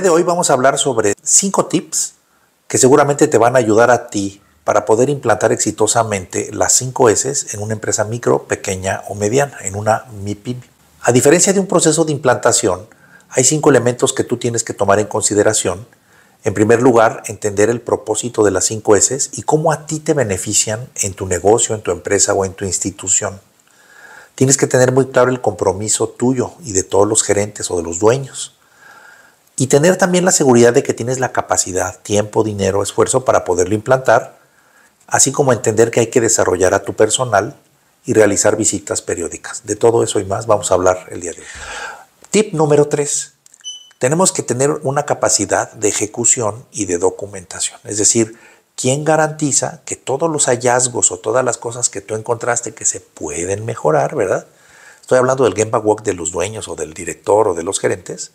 de hoy vamos a hablar sobre cinco tips que seguramente te van a ayudar a ti para poder implantar exitosamente las cinco S en una empresa micro, pequeña o mediana, en una MIPIM. A diferencia de un proceso de implantación, hay cinco elementos que tú tienes que tomar en consideración. En primer lugar, entender el propósito de las cinco S y cómo a ti te benefician en tu negocio, en tu empresa o en tu institución. Tienes que tener muy claro el compromiso tuyo y de todos los gerentes o de los dueños y tener también la seguridad de que tienes la capacidad, tiempo, dinero, esfuerzo para poderlo implantar, así como entender que hay que desarrollar a tu personal y realizar visitas periódicas. De todo eso y más vamos a hablar el día de hoy. Tip número tres. Tenemos que tener una capacidad de ejecución y de documentación. Es decir, ¿quién garantiza que todos los hallazgos o todas las cosas que tú encontraste que se pueden mejorar, verdad? Estoy hablando del Gemba Walk de los dueños o del director o de los gerentes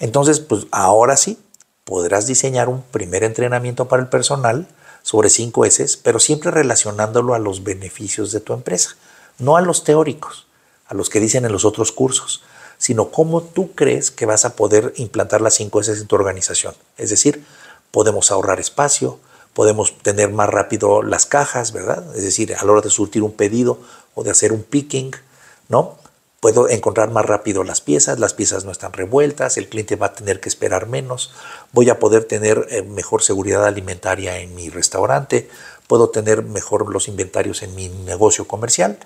entonces, pues ahora sí, podrás diseñar un primer entrenamiento para el personal sobre 5 S, pero siempre relacionándolo a los beneficios de tu empresa, no a los teóricos, a los que dicen en los otros cursos, sino cómo tú crees que vas a poder implantar las 5 S en tu organización. Es decir, podemos ahorrar espacio, podemos tener más rápido las cajas, ¿verdad? Es decir, a la hora de surtir un pedido o de hacer un picking, ¿no? Puedo encontrar más rápido las piezas, las piezas no están revueltas, el cliente va a tener que esperar menos, voy a poder tener eh, mejor seguridad alimentaria en mi restaurante, puedo tener mejor los inventarios en mi negocio comercial.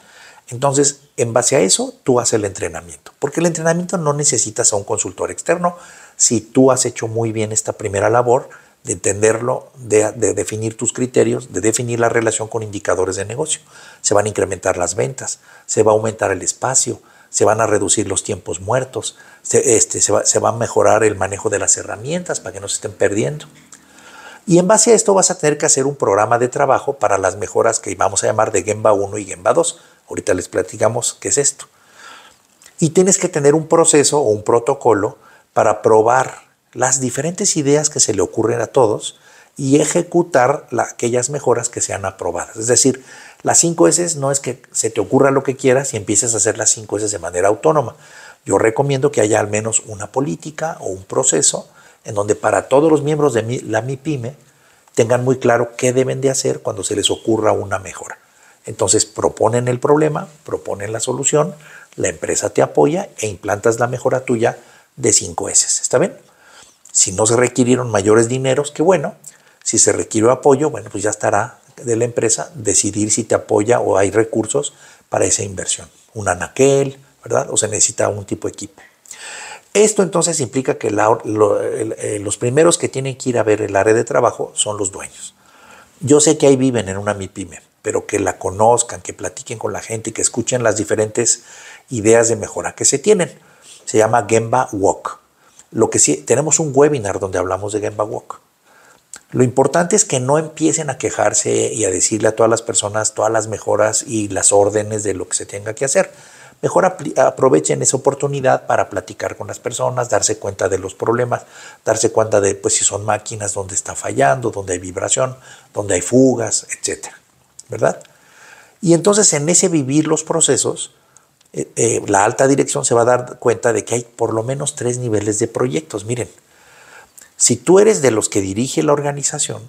Entonces, en base a eso, tú haces el entrenamiento, porque el entrenamiento no necesitas a un consultor externo si tú has hecho muy bien esta primera labor de entenderlo, de, definir tus criterios, de definir la relación con indicadores de negocio. Se van a incrementar las ventas, se va a aumentar el espacio, se van a reducir los tiempos muertos, se, este, va, va a mejorar el manejo de las herramientas para que no se estén perdiendo. Y en base a esto vas a tener que hacer un programa de trabajo para las mejoras que vamos a llamar de Gemba 1 y Gemba 2. Ahorita les platicamos qué es esto. Y tienes que tener un proceso o un protocolo para probar las diferentes ideas que se le ocurren a todos y ejecutar aquellas mejoras que sean aprobadas. Es decir, las 5 S no es que se te ocurra lo que quieras y empieces a hacer las 5 S de manera autónoma. Yo recomiendo que haya al menos una política o un proceso en donde para todos los miembros de la MIPYME tengan muy claro qué deben de hacer cuando se les ocurra una mejora. Entonces proponen el problema, proponen la solución, la empresa te apoya e implantas la mejora tuya de 5 S. ¿Está bien? Si no se requirieron mayores dineros, qué bueno. Si se requiere apoyo, bueno, pues ya estará de la empresa decidir si te apoya o hay recursos para esa inversión. Un anaquel, ¿verdad? O se necesita un tipo de equipo. Esto entonces implica que eh, los primeros que tienen que ir a ver el área de trabajo son los dueños. Yo sé que ahí viven en una MIPYME, pero que la conozcan, que platiquen con la gente y que escuchen las diferentes ideas de mejora que se tienen. Se llama Gemba Walk. Lo que sí, tenemos un webinar donde hablamos de Gemba Walk. Lo importante es que no empiecen a quejarse y a decirle a todas las personas todas las mejoras y las órdenes de lo que se tenga que hacer. Mejor aprovechen esa oportunidad para platicar con las personas, darse cuenta de los problemas, darse cuenta de pues, si son máquinas donde está fallando, donde hay vibración, donde hay fugas, etc. ¿Verdad? Y entonces en ese vivir los procesos, eh, eh, la alta dirección se va a dar cuenta de que hay por lo menos tres niveles de proyectos. Miren, si tú eres de los que dirige la organización,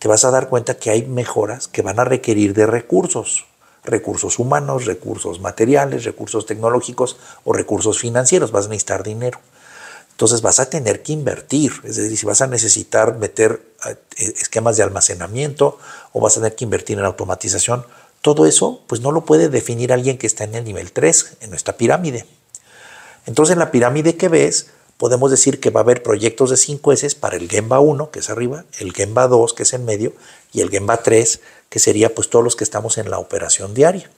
te vas a dar cuenta que hay mejoras que van a requerir de recursos, recursos humanos, recursos materiales, recursos tecnológicos o recursos financieros, vas a necesitar dinero. Entonces vas a tener que invertir, es decir, si vas a necesitar meter eh, esquemas de almacenamiento o vas a tener que invertir en automatización, todo eso pues no lo puede definir alguien que está en el nivel 3, en nuestra pirámide. Entonces en la pirámide que ves, podemos decir que va a haber proyectos de 5S para el Gemba 1, que es arriba, el Gemba 2, que es en medio, y el Gemba 3, que sería pues todos los que estamos en la operación diaria.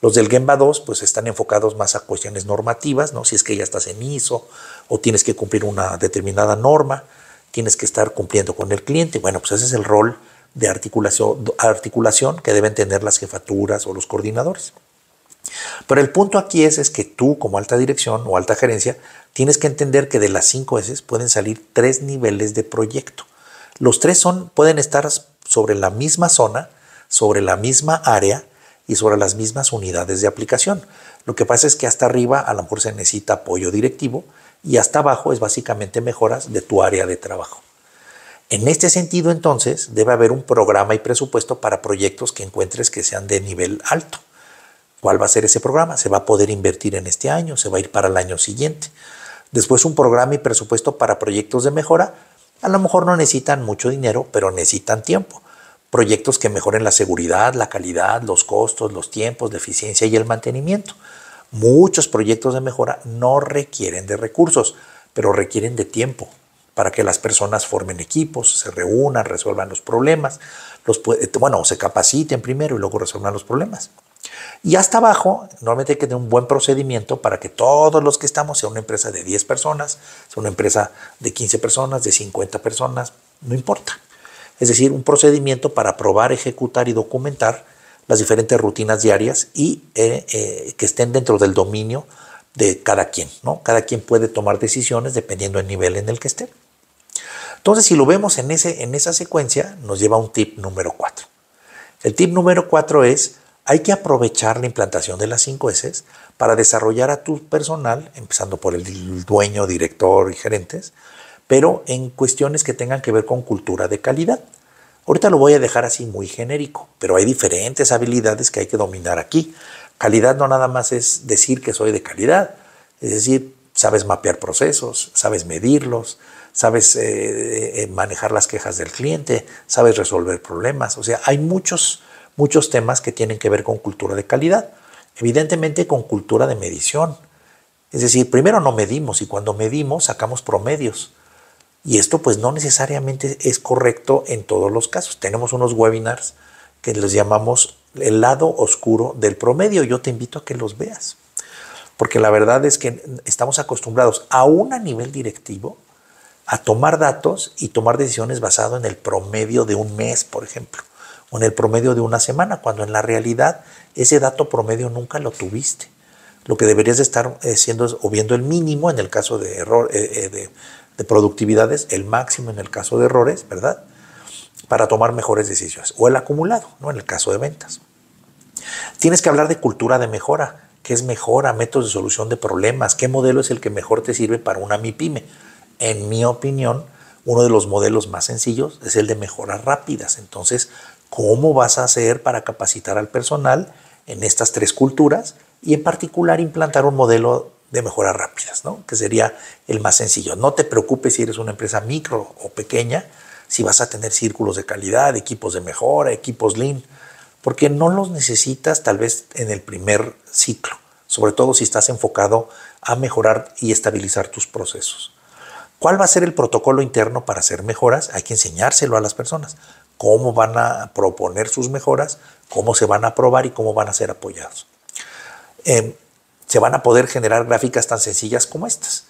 Los del Gemba 2 pues están enfocados más a cuestiones normativas, ¿no? Si es que ya estás en ISO o tienes que cumplir una determinada norma, tienes que estar cumpliendo con el cliente. Bueno, pues ese es el rol de articulación, articulación que deben tener las jefaturas o los coordinadores. Pero el punto aquí es, es que tú como alta dirección o alta gerencia tienes que entender que de las cinco S pueden salir tres niveles de proyecto. Los tres son, pueden estar sobre la misma zona, sobre la misma área y sobre las mismas unidades de aplicación. Lo que pasa es que hasta arriba a lo mejor se necesita apoyo directivo y hasta abajo es básicamente mejoras de tu área de trabajo. En este sentido, entonces, debe haber un programa y presupuesto para proyectos que encuentres que sean de nivel alto. ¿Cuál va a ser ese programa? ¿Se va a poder invertir en este año? ¿Se va a ir para el año siguiente? Después un programa y presupuesto para proyectos de mejora. A lo mejor no necesitan mucho dinero, pero necesitan tiempo. Proyectos que mejoren la seguridad, la calidad, los costos, los tiempos, la eficiencia y el mantenimiento. Muchos proyectos de mejora no requieren de recursos, pero requieren de tiempo para que las personas formen equipos, se reúnan, resuelvan los problemas, los, eh, bueno, se capaciten primero y luego resuelvan los problemas. Y hasta abajo, normalmente hay que tener un buen procedimiento para que todos los que estamos, sea una empresa de 10 personas, sea una empresa de 15 personas, de 50 personas, no importa. Es decir, un procedimiento para probar, ejecutar y documentar las diferentes rutinas diarias y eh, eh, que estén dentro del dominio de cada quien. ¿no? Cada quien puede tomar decisiones dependiendo del nivel en el que esté. Entonces, si lo vemos en, en esa secuencia, nos lleva a un tip número 4. El tip número 4 es hay que aprovechar la implantación de las 5 S para desarrollar a tu personal, empezando por el dueño, director y gerentes, pero en cuestiones que tengan que ver con cultura de calidad. Ahorita lo voy a dejar así muy genérico, pero hay diferentes habilidades que hay que dominar aquí. Calidad no nada más es decir que soy de calidad, es decir, sabes mapear procesos, sabes medirlos, sabes eh, eh, manejar las quejas del cliente, sabes resolver problemas. O sea, hay muchos muchos temas que tienen que ver con cultura de calidad, evidentemente con cultura de medición. Es decir, primero no medimos y cuando medimos sacamos promedios. Y esto pues no necesariamente es correcto en todos los casos. Tenemos unos webinars que les llamamos el lado oscuro del promedio. Yo te invito a que los veas. Porque la verdad es que estamos acostumbrados, aún a nivel directivo, a tomar datos y tomar decisiones basado en el promedio de un mes, por ejemplo en el promedio de una semana, cuando en la realidad ese dato promedio nunca lo tuviste. Lo que deberías de estar siendo eh, o viendo el mínimo en el caso de error, eh, eh, de, productividades, el máximo en el caso de errores, ¿verdad? Para tomar mejores decisiones. O el acumulado, ¿no? En el caso de ventas. Tienes que hablar de cultura de mejora, qué es mejora, métodos de solución de problemas, qué modelo es el que mejor te sirve para una MIPYME. En mi opinión, uno de los modelos más sencillos es el de mejoras rápidas. Entonces, cómo vas a hacer para capacitar al personal en estas tres culturas y en particular implantar un modelo de mejoras rápidas, ¿no? que sería el más sencillo. No te preocupes si eres una empresa micro o pequeña, si vas a tener círculos de calidad, equipos de mejora, equipos lean, porque no los necesitas tal vez en el primer ciclo, sobre todo si estás enfocado a mejorar y estabilizar tus procesos. ¿Cuál va a ser el protocolo interno para hacer mejoras? Hay que enseñárselo a las personas cómo van a proponer sus mejoras, cómo se van a aprobar y cómo van a ser apoyados. Em, se van a poder generar gráficas tan sencillas como estas.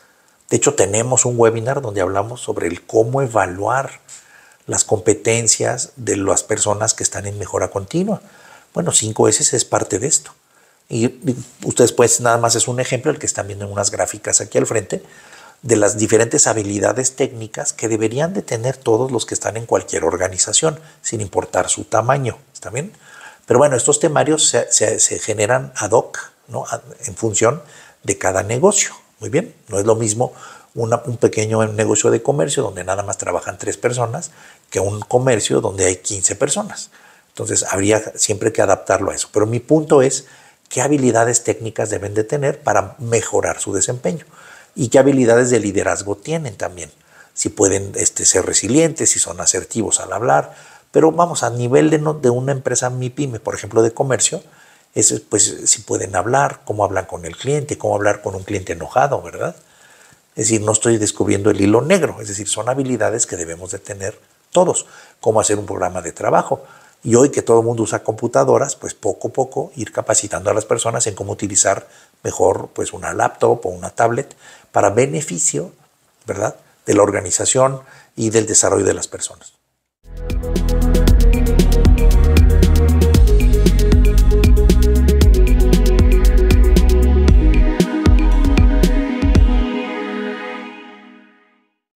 De hecho, tenemos un webinar donde hablamos sobre el cómo evaluar las competencias de las personas que están en mejora continua. Bueno, 5S es parte de esto. Y ustedes pues nada más es un ejemplo el que están viendo en unas gráficas aquí al frente de las diferentes habilidades técnicas que deberían de tener todos los que están en cualquier organización, sin importar su tamaño. ¿Está bien? Pero bueno, estos temarios se, generan ad hoc, ¿no? en función de cada negocio. Muy bien, no es lo mismo un pequeño negocio de comercio donde nada más trabajan tres personas que un comercio donde hay 15 personas. Entonces habría siempre que adaptarlo a eso. Pero mi punto es qué habilidades técnicas deben de tener para mejorar su desempeño y qué habilidades de liderazgo tienen también. Si pueden este, ser resilientes, si son asertivos al hablar. Pero vamos, a nivel de, una empresa MIPYME, por ejemplo, de comercio, pues si pueden hablar, cómo hablan con el cliente, cómo hablar con un cliente enojado, ¿verdad? Es decir, no estoy descubriendo el hilo negro, es decir, son habilidades que debemos de tener todos, cómo hacer un programa de trabajo. Y hoy que todo el mundo usa computadoras, pues poco a poco ir capacitando a las personas en cómo utilizar mejor pues una laptop o una tablet para beneficio, ¿verdad?, de la organización y del desarrollo de las personas.